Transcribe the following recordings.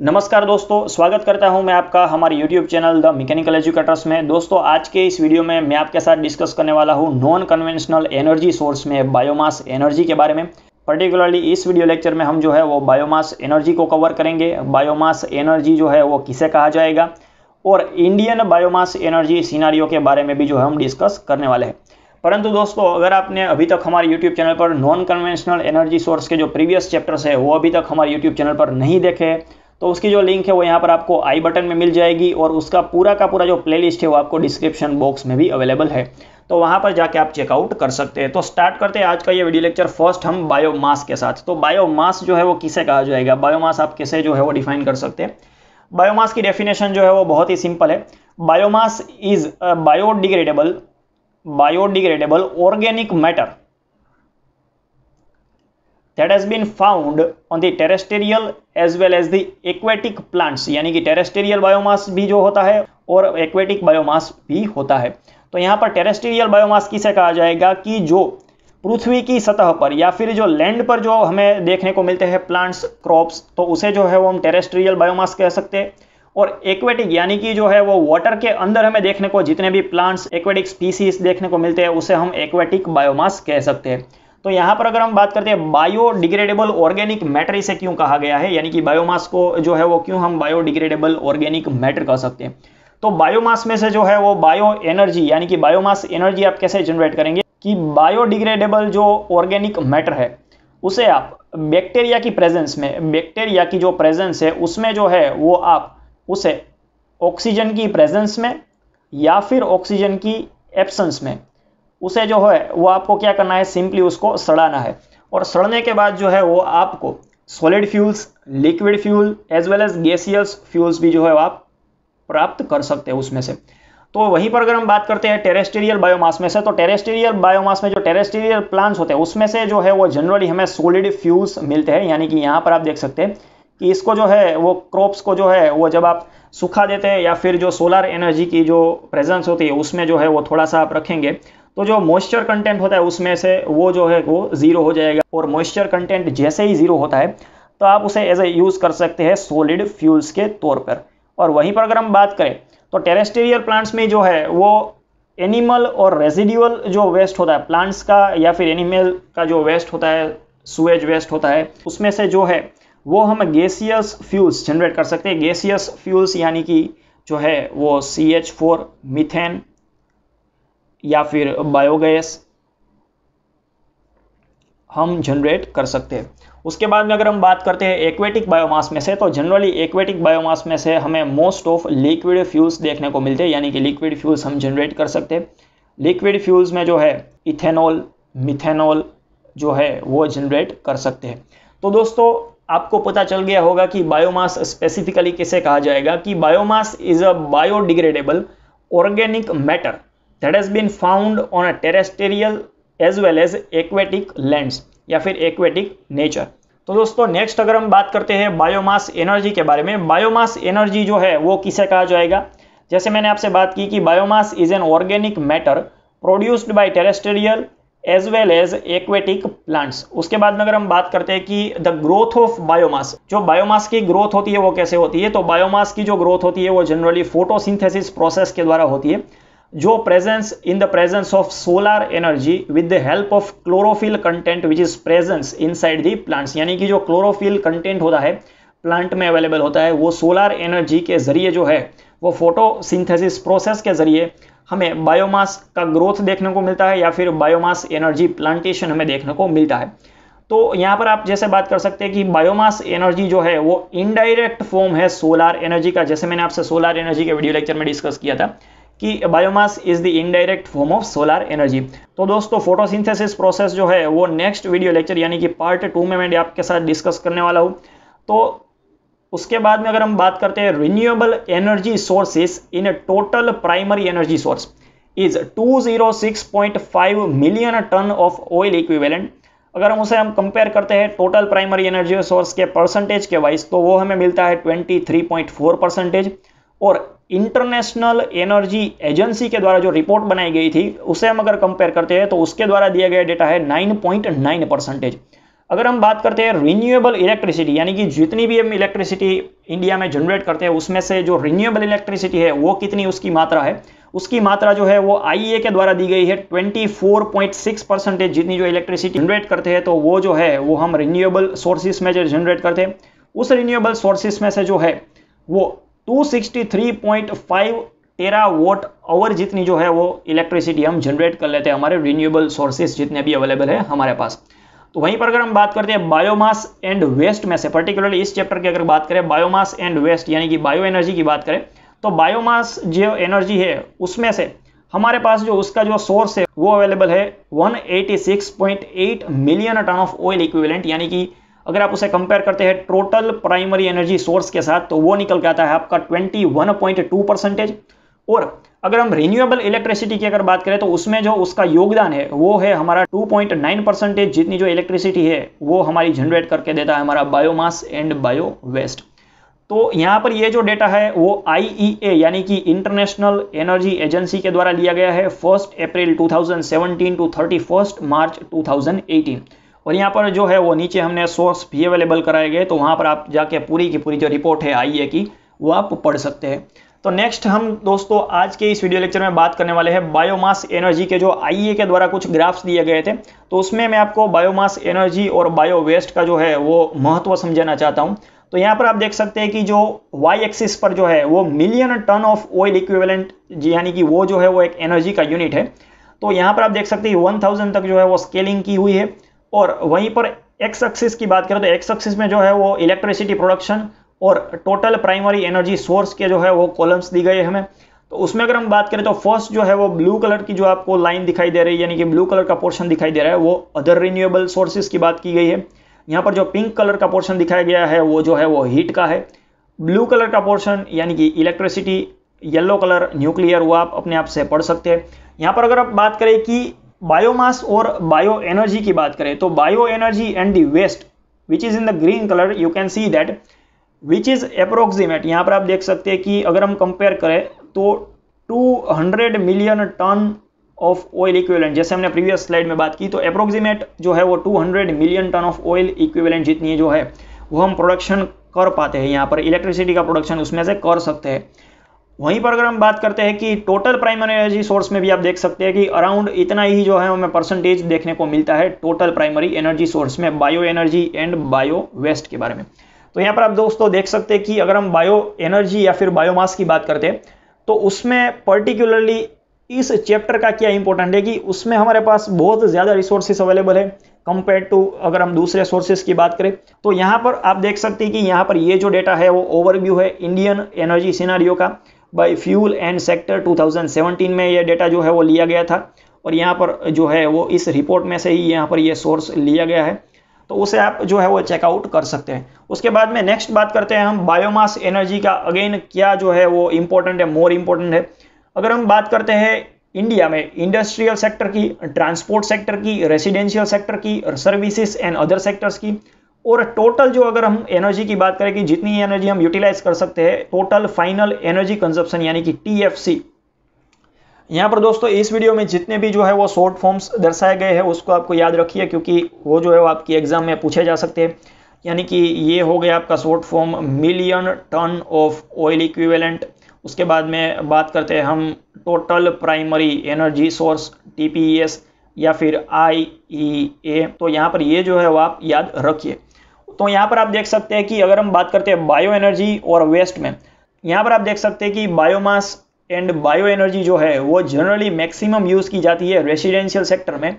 नमस्कार दोस्तों स्वागत करता हूं मैं आपका हमारे YouTube channel the mechanical educators में दोस्तों आज के इस वीडियो में मैं आपके साथ डिस्कस करने वाला हूं नॉन कन्वेंशनल एनर्जी सोर्स में बायोमास एनर्जी के बारे में पर्टिकुलरली इस वीडियो लेक्चर में हम जो है वो बायोमास एनर्जी को कवर करेंगे बायोमास एनर्जी जो है वो किसे कहा जाएगा और इंडियन बायोमास एनर्जी सीनारियों के बारे में भी जो है हम डिस्कस करने वाले हैं परंतु दोस्तों अगर आपने अभी तक हमारे YouTube चैनल पर नॉन कन्वेंशनल एनर्जी सोर्स के जो प्रीवियस चैप्टर्स है वो अभी तक हमारे YouTube चैनल पर नहीं देखे तो उसकी जो लिंक है वो यहाँ पर आपको आई बटन में मिल जाएगी और उसका पूरा का पूरा जो प्लेलिस्ट है वो आपको डिस्क्रिप्शन बॉक्स में भी अवेलेबल है तो वहाँ पर जाके आप चेकआउट कर सकते हैं तो स्टार्ट करते हैं आज का ये वीडियो लेक्चर फर्स्ट हम बायोमास के साथ तो बायोमास जो है वो किसे कहा जाएगा बायोमास आप किसे जो है वो डिफाइन कर सकते हैं बायोमास की डेफिनेशन जो है वो बहुत ही सिंपल है biomass is biodegradable biodegradable organic matter that has been found on the terrestrial as well as the aquatic plants यानी कि टेरेस्टेरियल बायोमास भी जो होता है और एक्वेटिक बायोमास भी होता है तो यहां पर टेरेस्टेरियल बायोमास किसे कहा जाएगा कि जो पृथ्वी की सतह पर या फिर जो लैंड पर जो हमें देखने को मिलते हैं प्लांट्स क्रॉप्स तो उसे जो है वो हम टेरेस्ट्रियल बायोमास कह सकते हैं और एक्वेटिक यानी कि जो है वो वाटर के अंदर हमें देखने को जितने भी प्लांट्स एक्वेटिक स्पीसीज देखने को मिलते हैं उसे हम एक्वेटिक बायोमास कह सकते हैं तो यहाँ पर अगर हम बात करते हैं बायोडिग्रेडेबल ऑर्गेनिक मैटर इसे क्यों कहा गया है यानी कि बायोमास को जो है वो क्यों हम बायोडिग्रेडेबल ऑर्गेनिक मैटर कह सकते हैं तो बायोमास में से जो है वो बायो एनर्जी यानी कि बायोमास एनर्जी आप कैसे जनरेट करेंगे कि बायोडिग्रेडेबल जो ऑर्गेनिक मैटर है उसे आप बैक्टीरिया की प्रेजेंस में बैक्टीरिया की जो प्रेजेंस है उसमें जो है वो आप उसे ऑक्सीजन की प्रेजेंस में या फिर ऑक्सीजन की एब्सेंस में उसे जो है वो आपको क्या करना है सिंपली उसको सड़ाना है और सड़ने के बाद जो है वो आपको solid fuels liquid fuel as well as gaseous fuels भी जो है आप प्राप्त कर सकते हैं उसमें से तो वहीं पर अगर हम बात करते हैं टेरेस्टेरियल बायोमास में से तो टेरेस्टेरियल बायोमास में जो टेरेस्टेरियल प्लांट्स होते हैं उसमें से जो है वो जनरली हमें सोलिड फ्यूज मिलते हैं यानी कि यहाँ पर आप देख सकते हैं कि इसको जो है वो क्रॉप्स को जो है वो जब आप सुखा देते हैं या फिर जो सोलर एनर्जी की जो प्रेजेंस होती है उसमें जो है वो थोड़ा सा आप रखेंगे तो जो मॉइस्चर कंटेंट होता है उसमें से वो जो है वो ज़ीरो हो जाएगा और मॉइस्चर कंटेंट जैसे ही ज़ीरो होता है तो आप उसे एज ए यूज़ कर सकते हैं सोलिड फ्यूल्स के तौर पर और वहीं पर अगर हम बात करें तो टेरेस्टेरियल प्लांट्स में जो है वो एनिमल और रेजिड्यूअल जो वेस्ट होता है प्लांट्स का या फिर एनिमल का जो वेस्ट होता है सुएज वेस्ट होता है उसमें से जो है वो हम गैसियस फ्यूल्स जनरेट कर सकते हैं गैसियस फ्यूल्स यानी कि जो है वो सी एच फोर मिथेन या फिर बायोगैस हम जनरेट कर सकते हैं उसके बाद में अगर हम बात करते हैं एक्वेटिक बायोमास में से तो जनरली एक्वेटिक बायोमास में से हमें मोस्ट ऑफ लिक्विड फ्यूज देखने को मिलते हैं यानी कि लिक्विड फ्यूज हम जनरेट कर सकते हैं लिक्विड फ्यूज में जो है इथेनॉल मिथेनॉल जो है वो जनरेट कर सकते हैं तो दोस्तों आपको पता चल गया होगा कि बायोमास स्पेसिफिकली किसे कहा जाएगा कि biomass is a biodegradable organic matter that has been found on a terrestrial as well as aquatic lands या फिर एक्वेटिक नेचर तो दोस्तों नेक्स्ट अगर हम बात करते हैं बायोमास एनर्जी के बारे में बायोमास एनर्जी जो है वो किसे कहा जाएगा जैसे मैंने आपसे बात की कि biomass is an organic matter produced by terrestrial as well as aquatic plants उसके बाद में अगर हम बात करते हैं कि द ग्रोथ ऑफ बायोमास जो बायोमास की ग्रोथ होती है वो कैसे होती है तो बायोमास की जो ग्रोथ होती है वो जनरली फोटोसिंथेसिस प्रोसेस के द्वारा होती है जो in the presence of solar energy with the help of chlorophyll content which is presence inside the plants यानी कि जो क्लोरोफिल कंटेंट होता है प्लांट में अवेलेबल होता है वो सोलार एनर्जी के जरिए जो है वो फोटोसिंथेसिस प्रोसेस के जरिए हमें बायोमास का ग्रोथ देखने को मिलता है या फिर बायोमास एनर्जी प्लांटेशन हमें देखने को मिलता है तो यहाँ पर आप जैसे बात कर सकते हैं कि बायोमास एनर्जी जो है वो इनडायरेक्ट फॉर्म है सोलार एनर्जी का जैसे मैंने आपसे सोलार एनर्जी के वीडियो लेक्चर में डिस्कस किया था कि biomass is the indirect form of solar energy तो दोस्तों फोटोसिंथेसिस प्रोसेस जो है वो नेक्स्ट वीडियो लेक्चर यानी कि पार्ट टू में मैं आपके साथ डिस्कस करने वाला हूँ तो उसके बाद में अगर हम बात करते हैं renewable energy sources in total primary energy source is 206.5 million ton of oil equivalent अगर हम उसे हम कंपेयर करते हैं टोटल प्राइमरी एनर्जी सोर्स के परसेंटेज के वाइज तो वो हमें मिलता है 23.4 परसेंटेज और इंटरनेशनल एनर्जी एजेंसी के द्वारा जो रिपोर्ट बनाई गई थी उसे हम अगर कंपेयर करते हैं तो उसके द्वारा दिया गया डेटा है 9.9 परसेंटेज अगर हम बात करते हैं रिन्यूएबल इलेक्ट्रिसिटी यानी कि जितनी भी हम इलेक्ट्रिसिटी इंडिया में जनरेट करते हैं उसमें से जो रिन्यूएबल इलेक्ट्रिसिटी है वो कितनी उसकी मात्रा है उसकी मात्रा जो है वो आई e के द्वारा दी गई है 24.6 परसेंटेज जितनी जो इलेक्ट्रिसिटी जनरेट करते हैं तो वो जो है वो हम रिन्यूएबल सोर्सेज में जो जनरेट करते हैं उस रिन्यूएबल सोर्सेज में से जो है वो 263.5 टेरा वोट आवर जितनी जो है वो इलेक्ट्रिसिटी हम जनरेट कर लेते हैं हमारे रिन्यूएबल सोर्सेस जितने भी अवेलेबल है हमारे पास तो वहीं पर अगर हम बात करते हैं बायोमास एंड वेस्ट में से पर्टिकुलरली इस चैप्टर की अगर बात करें बायोमास एंड वेस्ट यानी कि बायो एनर्जी की बात करें तो बायोमास जो एनर्जी है उसमें से हमारे पास जो उसका जो सोर्स है वो अवेलेबल है 186.8 million ton of oil equivalent यानी कि अगर आप उसे कंपेयर करते हैं टोटल प्राइमरी एनर्जी सोर्स के साथ तो वो निकल के आता है आपका 21.2 परसेंटेज और अगर हम रिन्यूएबल इलेक्ट्रिसिटी की अगर बात करें तो उसमें जो उसका योगदान है वो है हमारा 2.9 परसेंटेज जितनी जो इलेक्ट्रिसिटी है वो हमारी जनरेट करके देता है हमारा बायोमास एंड बायो वेस्ट तो यहाँ पर ये जो डेटा है वो आई e यानी कि इंटरनेशनल एनर्जी एजेंसी के द्वारा लिया गया है first April 2017 to thirty March 2018 और यहाँ पर जो है वो नीचे हमने सोर्स भी अवेलेबल कराए गए तो वहाँ पर आप जाके पूरी की पूरी जो रिपोर्ट है आई की वो आप पढ़ सकते हैं तो नेक्स्ट हम दोस्तों आज के इस वीडियो लेक्चर में बात करने वाले हैं बायोमास एनर्जी के जो आईए के द्वारा कुछ ग्राफ्स दिए गए थे तो उसमें मैं आपको बायोमास एनर्जी और बायो वेस्ट का जो है वो महत्व समझाना चाहता हूँ तो यहाँ पर आप देख सकते हैं कि जो वाई एक्सिस पर जो है वो million ton of oil equivalent यानी कि वो जो है वो एक एनर्जी का यूनिट है तो यहाँ पर आप देख सकते हैं 1000 तक जो है वो स्केलिंग की हुई है और वहीं पर एक्स एक्सिस की बात करें तो एक्स एक्सिस में जो है वो इलेक्ट्रिसिटी प्रोडक्शन और टोटल प्राइमरी एनर्जी सोर्स के जो है वो कॉलम्स दी गए हमें तो उसमें अगर हम बात करें तो फर्स्ट जो है वो ब्लू कलर की जो आपको लाइन दिखाई दे रही है यानी कि ब्लू कलर का पोर्शन दिखाई दे रहा है वो अदर रिन्यूएबल सोर्सेज की बात की गई है यहाँ पर जो पिंक कलर का पोर्शन दिखाया गया है वो जो है वो हीट का है ब्लू कलर का पोर्शन यानी कि इलेक्ट्रिसिटी येलो कलर न्यूक्लियर वो आप अपने आप से पढ़ सकते हैं यहाँ पर अगर आप बात करें कि बायोमास और बायो एनर्जी की बात करें तो bio energy and the waste which is in the green colour you can see that which is approximate यहाँ पर आप देख सकते हैं कि अगर हम कंपेयर करें तो 200 million ton of oil equivalent जैसे हमने प्रीवियस स्लाइड में बात की तो अप्रोक्सीमेट जो है वो 200 million ton of oil equivalent जितनी जो है वो हम प्रोडक्शन कर पाते हैं यहाँ पर इलेक्ट्रिसिटी का प्रोडक्शन उसमें से कर सकते हैं वहीं पर अगर हम बात करते हैं कि टोटल प्राइमरी एनर्जी सोर्स में भी आप देख सकते हैं कि अराउंड इतना ही जो है हमें परसेंटेज देखने को मिलता है टोटल प्राइमरी एनर्जी सोर्स में bio energy and bio waste के बारे में तो यहाँ पर आप दोस्तों देख सकते हैं कि अगर हम बायो एनर्जी या फिर बायोमास की बात करते हैं तो उसमें पर्टिकुलरली इस चैप्टर का क्या इंपॉर्टेंट है कि उसमें हमारे पास बहुत ज़्यादा रिसोर्सेस अवेलेबल है कंपेयर टू अगर हम दूसरे सोर्सेज की बात करें तो यहाँ पर आप देख सकते हैं कि यहाँ पर ये जो डेटा है वो ओवरव्यू है इंडियन एनर्जी सिनारियो का बाय फ्यूल एंड सेक्टर 2017 में ये डेटा जो है वो लिया गया था और यहाँ पर जो है वो इस रिपोर्ट में से ही यहाँ पर ये सोर्स लिया गया है तो उसे आप जो है वो चेकआउट कर सकते हैं उसके बाद में नेक्स्ट बात करते हैं हम बायोमास एनर्जी का अगेन क्या जो है वो इम्पोर्टेंट है मोर इम्पोर्टेंट है अगर हम बात करते हैं इंडिया में इंडस्ट्रियल सेक्टर की ट्रांसपोर्ट सेक्टर की रेसिडेंशियल सेक्टर की सर्विसेज एंड अदर सेक्टर्स की और टोटल जो अगर हम एनर्जी की बात करें कि जितनी एनर्जी हम यूटिलाइज कर सकते हैं टोटल फाइनल एनर्जी कंजप्शन यानी कि टी यहाँ पर दोस्तों इस वीडियो में जितने भी जो है वो शॉर्ट फॉर्म्स दर्शाए गए हैं उसको आपको याद रखिए क्योंकि वो जो है वो आपकी एग्जाम में पूछे जा सकते हैं यानी कि ये हो गया आपका short form million ton of oil equivalent उसके बाद में बात करते हैं हम total primary energy source T या फिर आई ई ए तो यहाँ पर ये जो है वो आप याद रखिए तो यहाँ पर आप देख सकते हैं कि अगर हम बात करते हैं बायो एनर्जी और वेस्ट में यहाँ पर आप देख सकते हैं कि बायोमास एंड बायो एनर्जी जो है वो जनरली मैक्सिमम यूज़ की जाती है रेसिडेंशियल सेक्टर में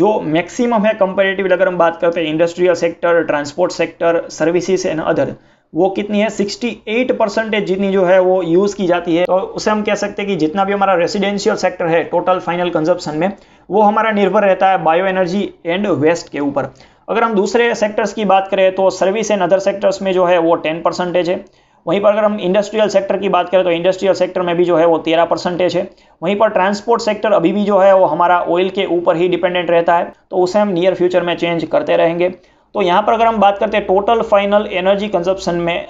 जो मैक्सिमम है कंपेरेटिवली अगर हम बात करते हैं industrial sector transport sector services and other वो कितनी है 68 परसेंटेज जितनी जो है वो यूज़ की जाती है तो उसे हम कह सकते हैं कि जितना भी हमारा रेसिडेंशियल सेक्टर है टोटल फाइनल कंजप्शन में वो हमारा निर्भर रहता है बायो एनर्जी एंड वेस्ट के ऊपर अगर हम दूसरे सेक्टर्स की बात करें तो सर्विस एंड अदर सेक्टर्स में जो है वो टेन परसेंटेज है वहीं पर अगर हम इंडस्ट्रियल सेक्टर की बात करें तो इंडस्ट्रियल सेक्टर में भी जो है वो तेरह परसेंटेज है वहीं पर ट्रांसपोर्ट सेक्टर अभी भी जो है वो हमारा ऑयल के ऊपर ही डिपेंडेंट रहता है तो उसे हम नियर फ्यूचर में चेंज करते रहेंगे तो यहाँ पर अगर हम बात करते हैं टोटल फाइनल एनर्जी कंजप्शन में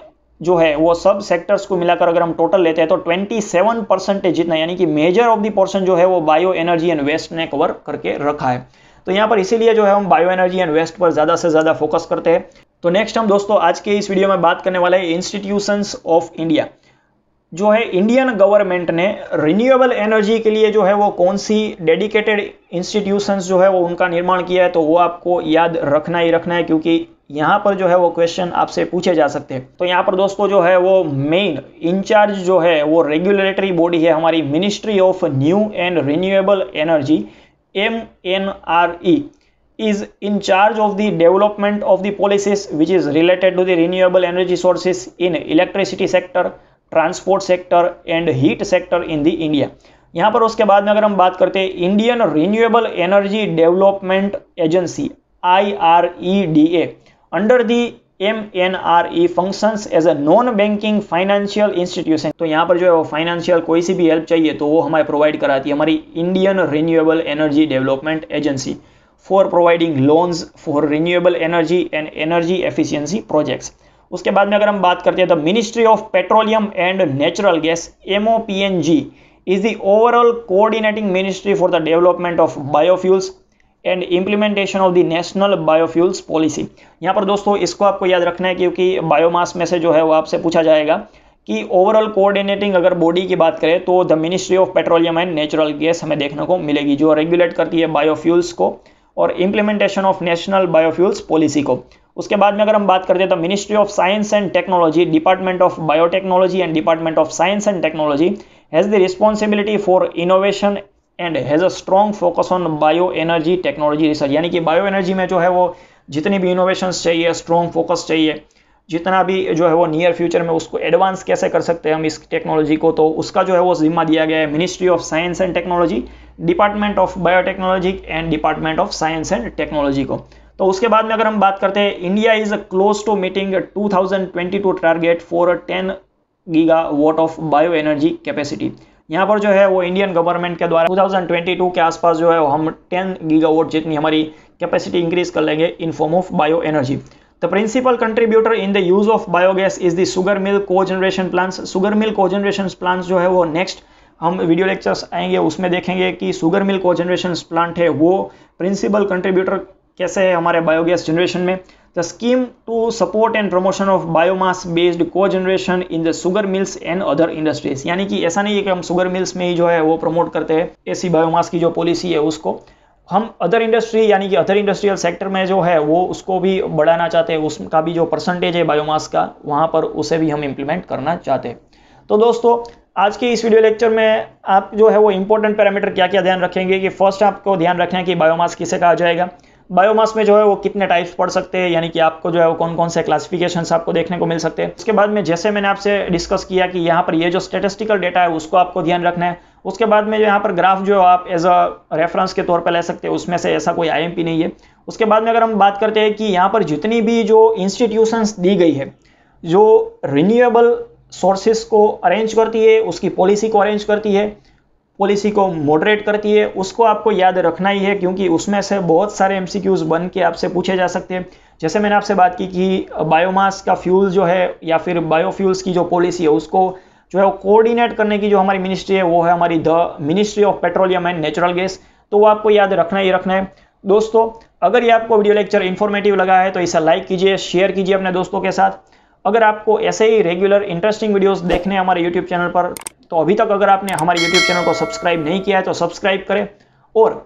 जो है वो सब सेक्टर्स को मिलाकर अगर हम टोटल लेते हैं तो 27 परसेंटेज जितना यानी कि मेजर ऑफ दी पोर्शन जो है वो बायो एनर्जी एंड वेस्ट ने कवर करके रखा है तो यहाँ पर इसीलिए जो है हम बायो एनर्जी एंड वेस्ट पर ज़्यादा से ज़्यादा फोकस करते हैं तो नेक्स्ट हम दोस्तों आज के इस वीडियो में बात करने वाले हैं इंस्टीट्यूशंस ऑफ इंडिया जो है इंडियन गवर्नमेंट ने रिन्यूएबल एनर्जी के लिए जो है वो कौन सी डेडिकेटेड इंस्टीट्यूशंस जो है वो उनका निर्माण किया है तो वो आपको याद रखना ही रखना है क्योंकि यहाँ पर जो है वो क्वेश्चन आपसे पूछे जा सकते हैं तो यहाँ पर दोस्तों जो है वो मेन इंचार्ज जो है वो रेगुलेटरी बॉडी है हमारी ministry of new and renewable energy M N R E is in charge of the development of the policies which is related to the renewable energy sources in electricity sector transport sector and heat sector in the India यहाँ पर उसके बाद में अगर हम बात करते हैं Indian renewable energy development agency I R E D A under the M N R E function as a non banking financial institution तो यहाँ पर जो है वो फाइनेंशियल कोई सी भी हेल्प चाहिए तो वो हमारे प्रोवाइड कराती है हमारी Indian renewable energy development agency for providing loans for renewable energy and energy efficiency projects उसके बाद में अगर हम बात करते हैं तो ministry of petroleum and natural gas M O P N G is the overall coordinating ministry for the development of biofuels and implementation of the national biofuels policy यहाँ पर दोस्तों इसको आपको याद रखना है क्योंकि बायोमास में से जो है वो आपसे पूछा जाएगा कि ओवरऑल कोऑर्डिनेटिंग अगर बॉडी की बात करें तो the ministry of petroleum and natural gas हमें देखने को मिलेगी जो रेगुलेट करती है बायोफ्यूल्स को और implementation of national biofuels policy को उसके बाद में अगर हम बात करते हैं तो ministry of science and technology department of biotechnology and department of science and technology has the responsibility for innovation and has a strong focus on bio energy technology research यानी कि बायो एनर्जी में जो है वो जितनी भी innovations चाहिए strong focus चाहिए जितना भी जो है वो नियर फ्यूचर में उसको एडवांस कैसे कर सकते हैं हम इस टेक्नोलॉजी को तो उसका जो है वो जिम्मा दिया गया है ministry of science and technology department of biotechnology and department of science and technology को तो उसके बाद में अगर हम बात करते हैं India is close to meeting 2022 target for 10 gigawatt of bio energy capacity यहाँ पर जो है वो इंडियन गवर्नमेंट के द्वारा 2022 के आसपास जो है वो हम 10 गीगावाट जितनी हमारी कैपेसिटी इंक्रीज कर लेंगे in form of bio energy the principal contributor in the use of biogas is the sugar mill cogeneration plants sugar mill cogeneration plants जो है वो नेक्स्ट हम वीडियो लेक्चर्स आएंगे उसमें देखेंगे कि सुगर मिल को जनरेशन प्लांट है वो प्रिंसिपल कंट्रीब्यूटर कैसे है हमारे बायोगैस जनरेशन में the scheme to support and promotion of biomass based cogeneration in the sugar mills and other industries यानी कि ऐसा नहीं है कि हम सुगर मिल्स में ही जो है वो प्रमोट करते हैं ऐसी बायोमास की जो पॉलिसी है उसको हम अदर इंडस्ट्री यानी कि अदर इंडस्ट्रियल सेक्टर में जो है वो उसको भी बढ़ाना चाहते हैं उसका भी जो परसेंटेज है बायोमास का वहाँ पर उसे भी हम इम्प्लीमेंट करना चाहते हैं तो दोस्तों आज के इस वीडियो लेक्चर में आप जो है वो इंपॉर्टेंट पैरामीटर क्या क्या ध्यान रखेंगे कि फर्स्ट आपको ध्यान रखना है कि बायोमास किसे कहा जाएगा बायोमास में जो है वो कितने टाइप्स पड़ सकते हैं यानी कि आपको जो है वो कौन कौन से क्लासिफिकेशन आपको देखने को मिल सकते हैं उसके बाद में जैसे मैंने आपसे डिस्कस किया कि यहाँ पर ये जो स्टेटिस्टिकल डेटा है उसको आपको ध्यान रखना है उसके बाद में जो यहाँ पर ग्राफ जो आप एज अ रेफरेंस के तौर पर ले सकते हैं उसमें से ऐसा कोई आई नहीं है उसके बाद में अगर हम बात करते हैं कि यहाँ पर जितनी भी जो इंस्टीट्यूशंस दी गई है जो रिन्यूएबल सोर्सेस को अरेंज करती है उसकी पॉलिसी को अरेंज करती है पॉलिसी को मॉडरेट करती है उसको आपको याद रखना ही है क्योंकि उसमें से बहुत सारे एमसीक्यूज बन के आपसे पूछे जा सकते हैं जैसे मैंने आपसे बात की कि बायोमास का फ्यूल जो है या फिर बायोफ्यूल्स की जो पॉलिसी है उसको जो है वो कोऑर्डिनेट करने की जो हमारी मिनिस्ट्री है वो है हमारी the ministry of petroleum and natural gas तो वो आपको याद रखना ही रखना है दोस्तों अगर ये आपको वीडियो लेक्चर इन्फॉर्मेटिव लगा है तो इसे लाइक कीजिए शेयर कीजिए अपने दोस्तों के साथ अगर आपको ऐसे ही रेगुलर इंटरेस्टिंग वीडियोस देखने हमारे यूट्यूब चैनल पर तो अभी तक अगर आपने हमारे यूट्यूब चैनल को सब्सक्राइब नहीं किया है तो सब्सक्राइब करें और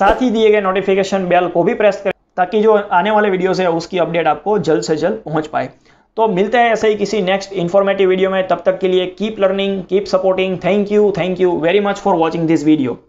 साथ ही दिए गए नोटिफिकेशन बेल को भी प्रेस करें ताकि जो आने वाले वीडियोस है उसकी अपडेट आपको जल्द से जल्द पहुंच पाए तो मिलते हैं ऐसे ही किसी नेक्स्ट इन्फॉर्मेटिव वीडियो में तब तक के लिए keep learning keep supporting thank you thank you very much for watching this video